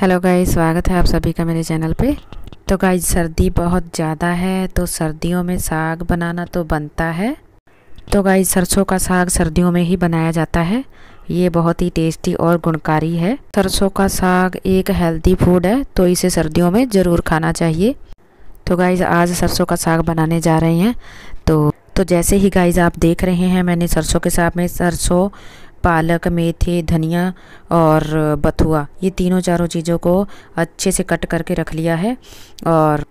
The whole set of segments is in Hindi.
हेलो गाइस स्वागत है आप सभी का मेरे चैनल पे तो गाइस सर्दी बहुत ज़्यादा है तो सर्दियों में साग बनाना तो बनता है तो गाइस सरसों का साग सर्दियों में ही बनाया जाता है ये बहुत ही टेस्टी और गुणकारी है सरसों का साग एक हेल्दी फूड है तो इसे सर्दियों में ज़रूर खाना चाहिए तो गाइज़ आज सरसों का साग बनाने जा रहे हैं तो तो जैसे ही गाइज़ आप देख रहे हैं मैंने सरसों के साथ में सरसों पालक मेथी धनिया और बथुआ ये तीनों चारों चीज़ों को अच्छे से कट करके रख लिया है और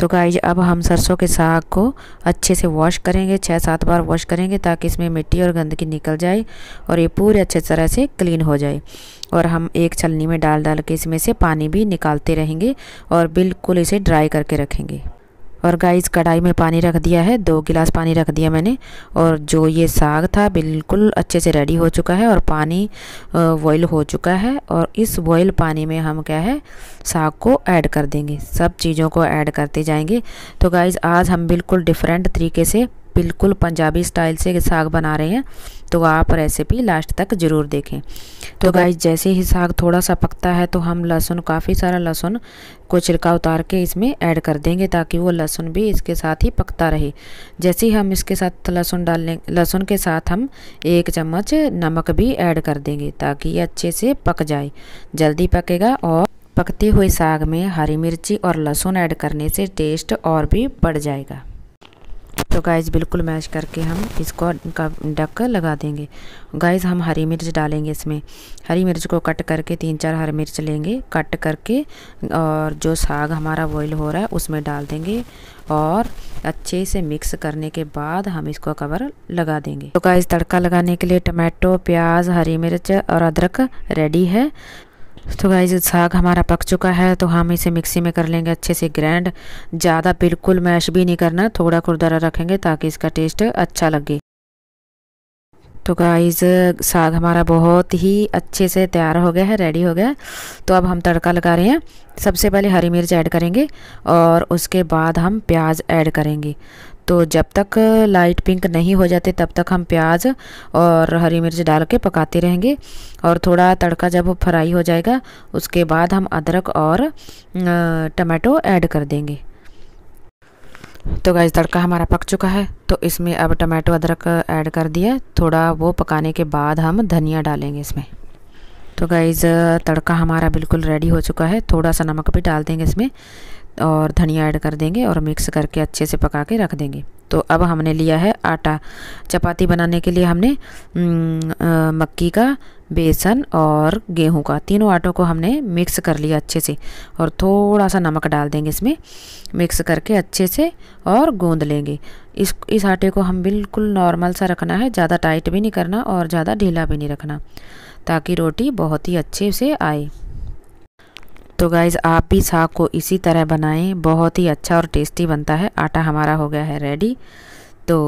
तो गाइज अब हम सरसों के साग को अच्छे से वॉश करेंगे छः सात बार वॉश करेंगे ताकि इसमें मिट्टी और गंदगी निकल जाए और ये पूरे अच्छे तरह से क्लीन हो जाए और हम एक छलनी में डाल डाल के इसमें से पानी भी निकालते रहेंगे और बिल्कुल इसे ड्राई करके रखेंगे और गाइस कढ़ाई में पानी रख दिया है दो गिलास पानी रख दिया मैंने और जो ये साग था बिल्कुल अच्छे से रेडी हो चुका है और पानी बॉयल हो चुका है और इस बॉयल पानी में हम क्या है साग को ऐड कर देंगे सब चीज़ों को ऐड करते जाएंगे तो गाइज़ आज हम बिल्कुल डिफरेंट तरीके से बिल्कुल पंजाबी स्टाइल से साग बना रहे हैं तो आप रेसिपी लास्ट तक ज़रूर देखें तो गाइज तो जैसे ही साग थोड़ा सा पकता है तो हम लहसुन काफ़ी सारा लहसुन को छिलका उतार के इसमें ऐड कर देंगे ताकि वो लहसुन भी इसके साथ ही पकता रहे जैसे ही हम इसके साथ लहसुन डालने लहसुन के साथ हम एक चम्मच नमक भी ऐड कर देंगे ताकि ये अच्छे से पक जाए जल्दी पकेगा और पकते हुए साग में हरी मिर्ची और लहसुन ऐड करने से टेस्ट और भी बढ़ जाएगा तो गाइस बिल्कुल मैश करके हम इसको का डक लगा देंगे गाइस हम हरी मिर्च डालेंगे इसमें हरी मिर्च को कट करके तीन चार हरी मिर्च लेंगे कट करके और जो साग हमारा बॉयल हो रहा है उसमें डाल देंगे और अच्छे से मिक्स करने के बाद हम इसको कवर लगा देंगे तो गाइस तड़का लगाने के लिए टमाटो प्याज हरी मिर्च और अदरक रेडी है तो गाइज साग हमारा पक चुका है तो हम इसे मिक्सी में कर लेंगे अच्छे से ग्रैंड ज़्यादा बिल्कुल मैश भी नहीं करना थोड़ा खुरदरा रखेंगे ताकि इसका टेस्ट अच्छा लगे तो गाइज़ साग हमारा बहुत ही अच्छे से तैयार हो गया है रेडी हो गया है तो अब हम तड़का लगा रहे हैं सबसे पहले हरी मिर्च ऐड करेंगे और उसके बाद हम प्याज ऐड करेंगे तो जब तक लाइट पिंक नहीं हो जाते तब तक हम प्याज और हरी मिर्च डाल के पकाते रहेंगे और थोड़ा तड़का जब फ्राई हो जाएगा उसके बाद हम अदरक और टमाटो ऐड कर देंगे तो गैस तड़का हमारा पक चुका है तो इसमें अब टमाटो अदरक ऐड कर दिया थोड़ा वो पकाने के बाद हम धनिया डालेंगे इसमें तो गैज़ तड़का हमारा बिल्कुल रेडी हो चुका है थोड़ा सा नमक भी डाल देंगे इसमें और धनिया ऐड कर देंगे और मिक्स करके अच्छे से पका के रख देंगे तो अब हमने लिया है आटा चपाती बनाने के लिए हमने मक्की का बेसन और गेहूं का तीनों आटों को हमने मिक्स कर लिया अच्छे से और थोड़ा सा नमक डाल देंगे इसमें मिक्स करके अच्छे से और गूंद लेंगे इस इस आटे को हम बिल्कुल नॉर्मल सा रखना है ज़्यादा टाइट भी नहीं करना और ज़्यादा ढीला भी नहीं रखना ताकि रोटी बहुत ही अच्छे से आए तो गाइज़ आप भी साग को इसी तरह बनाएं बहुत ही अच्छा और टेस्टी बनता है आटा हमारा हो गया है रेडी तो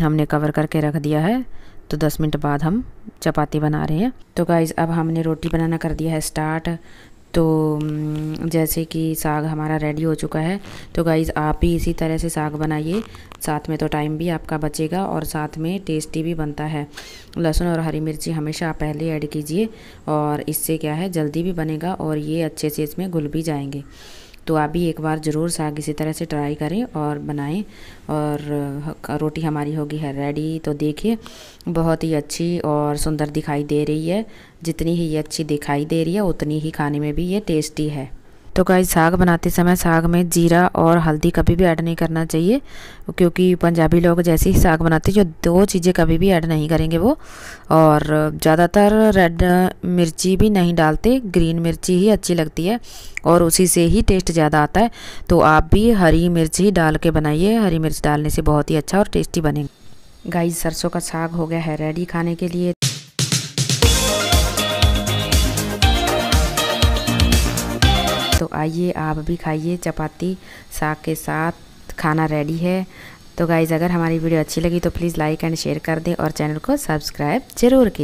हमने कवर करके रख दिया है तो 10 मिनट बाद हम चपाती बना रहे हैं तो गाइज़ अब हमने रोटी बनाना कर दिया है स्टार्ट तो जैसे कि साग हमारा रेडी हो चुका है तो गाइज़ आप भी इसी तरह से साग बनाइए साथ में तो टाइम भी आपका बचेगा और साथ में टेस्टी भी बनता है लहसुन और हरी मिर्ची हमेशा आप पहले ऐड कीजिए और इससे क्या है जल्दी भी बनेगा और ये अच्छे से इसमें घुल भी जाएंगे तो आप भी एक बार ज़रूर साग इसी तरह से ट्राई करें और बनाएं और रोटी हमारी होगी है रेडी तो देखिए बहुत ही अच्छी और सुंदर दिखाई दे रही है जितनी ही ये अच्छी दिखाई दे रही है उतनी ही खाने में भी ये टेस्टी है तो गाइस साग बनाते समय साग में जीरा और हल्दी कभी भी ऐड नहीं करना चाहिए क्योंकि पंजाबी लोग जैसे ही साग बनाते हैं जो दो चीज़ें कभी भी ऐड नहीं करेंगे वो और ज़्यादातर रेड मिर्ची भी नहीं डालते ग्रीन मिर्ची ही अच्छी लगती है और उसी से ही टेस्ट ज़्यादा आता है तो आप भी हरी मिर्च ही डाल के बनाइए हरी मिर्च डालने से बहुत ही अच्छा और टेस्टी बनेगा गाय सरसों का साग हो गया है रेडी खाने के लिए तो आइए आप भी खाइए चपाती साग के साथ खाना रेडी है तो गाइज़ अगर हमारी वीडियो अच्छी लगी तो प्लीज़ लाइक एंड शेयर कर दें और चैनल को सब्सक्राइब ज़रूर कीजिए